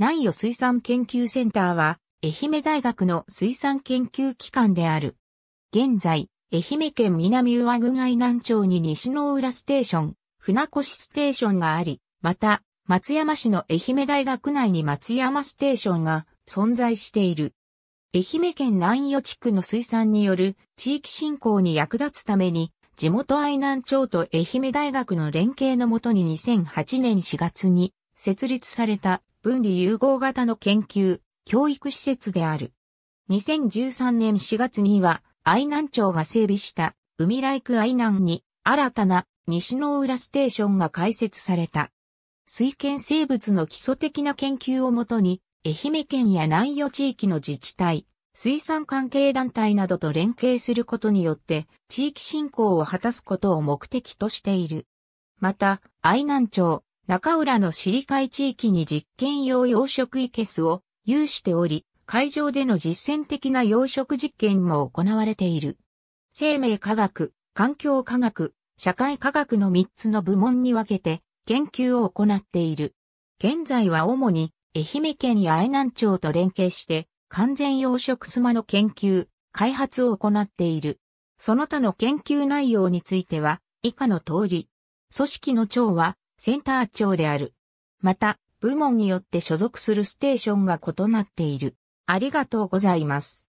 南予水産研究センターは、愛媛大学の水産研究機関である。現在、愛媛県南上郡愛南町に西の浦ステーション、船越ステーションがあり、また、松山市の愛媛大学内に松山ステーションが存在している。愛媛県南予地区の水産による地域振興に役立つために、地元愛南町と愛媛大学の連携のもとに2008年4月に設立された分離融合型の研究、教育施設である。2013年4月には、愛南町が整備した海ライク愛南に新たな西の浦ステーションが開設された。水圏生物の基礎的な研究をもとに、愛媛県や南予地域の自治体、水産関係団体などと連携することによって、地域振興を果たすことを目的としている。また、愛南町、中浦の知り会地域に実験用養殖池巣を有しており、会場での実践的な養殖実験も行われている。生命科学、環境科学、社会科学の3つの部門に分けて研究を行っている。現在は主に愛媛県や愛南町と連携して完全養殖スマの研究、開発を行っている。その他の研究内容については以下の通り、組織の長はセンター長である。また、部門によって所属するステーションが異なっている。ありがとうございます。